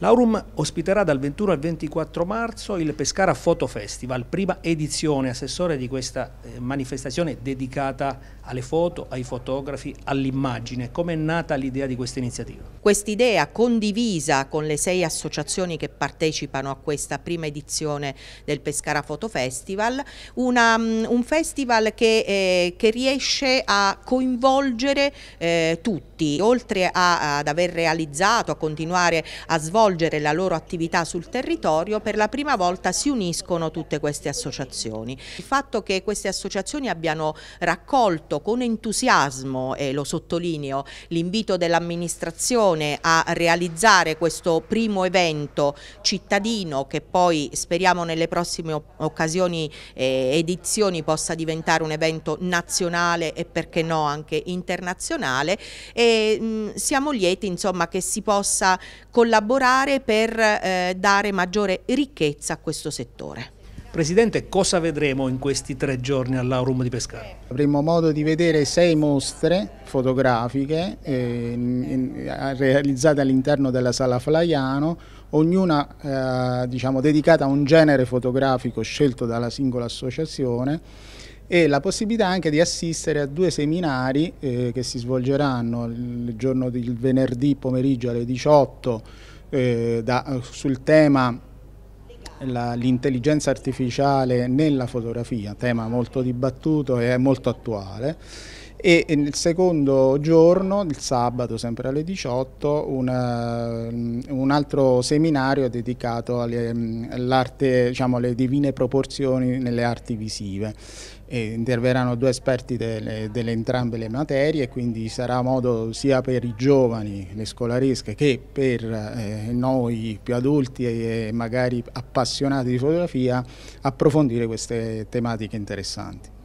L'Aurum ospiterà dal 21 al 24 marzo il Pescara Photo Festival, prima edizione assessore di questa eh, manifestazione dedicata alle foto, ai fotografi, all'immagine. Come è nata l'idea di questa iniziativa? Quest'idea condivisa con le sei associazioni che partecipano a questa prima edizione del Pescara Photo Festival, una, mm, un festival che, eh, che, riesce a coinvolgere eh, tutti, oltre a, ad aver realizzato, a continuare a svolgere svolgere la loro attività sul territorio per la prima volta si uniscono tutte queste associazioni. Il fatto che queste associazioni abbiano raccolto con entusiasmo, e lo sottolineo, l'invito dell'amministrazione a realizzare questo primo evento cittadino che poi speriamo nelle prossime occasioni e eh, edizioni possa diventare un evento nazionale e perché no anche internazionale e mh, mm, siamo lieti insomma che si possa collaborare fare per eh, dare maggiore ricchezza a questo settore. Presidente, cosa vedremo in questi tre giorni all'Aurum di Pescara? Avremo modo di vedere sei mostre fotografiche eh, realizzate all'interno della Sala Flaiano, ognuna eh, diciamo, dedicata a un genere fotografico scelto dalla singola associazione e la possibilità anche di assistere a due seminari eh, che si svolgeranno il, giorno, il venerdì pomeriggio alle 18 eh, da, sul tema l'intelligenza artificiale nella fotografia, tema molto dibattuto e molto attuale e nel secondo giorno, il sabato sempre alle 18, una, mm, un altro seminario dedicato mm, all'arte, diciamo alle divine proporzioni nelle arti visive. E interverranno due esperti delle, delle, entrambe le materie, quindi sarà modo sia per i giovani, le scolaresche, che per eh, noi più adulti e magari appassionati di fotografia approfondire queste tematiche interessanti.